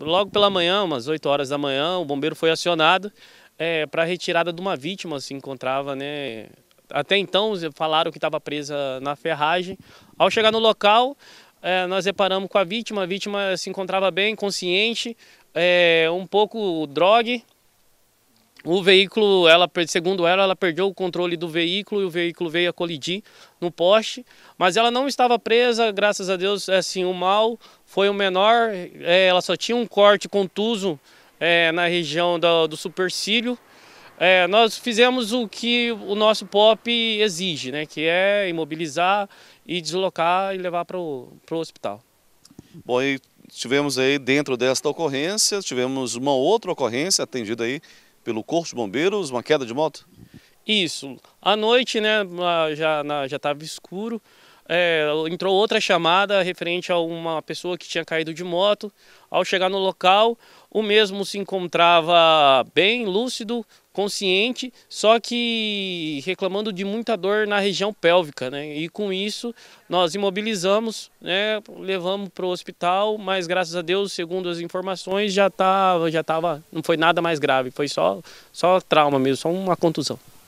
logo pela manhã, umas 8 horas da manhã, o bombeiro foi acionado é, para a retirada de uma vítima, se encontrava, né? Até então falaram que estava presa na ferragem. Ao chegar no local, é, nós reparamos com a vítima, a vítima se encontrava bem, consciente, é, um pouco drogue, o veículo, ela, segundo ela, ela perdeu o controle do veículo e o veículo veio a colidir no poste, mas ela não estava presa, graças a Deus, é assim, o mal foi o menor, é, ela só tinha um corte contuso é, na região do, do supercílio. É, nós fizemos o que o nosso POP exige, né, que é imobilizar e deslocar e levar para o hospital. Bom, e tivemos aí dentro desta ocorrência, tivemos uma outra ocorrência atendida aí pelo Corpo de Bombeiros, uma queda de moto? Isso. À noite, né, já estava já escuro, é, entrou outra chamada referente a uma pessoa que tinha caído de moto. Ao chegar no local, o mesmo se encontrava bem lúcido, consciente, só que reclamando de muita dor na região pélvica, né? E com isso nós imobilizamos, né? Levamos para o hospital, mas graças a Deus, segundo as informações, já estava, já tava, não foi nada mais grave, foi só, só trauma mesmo, só uma contusão.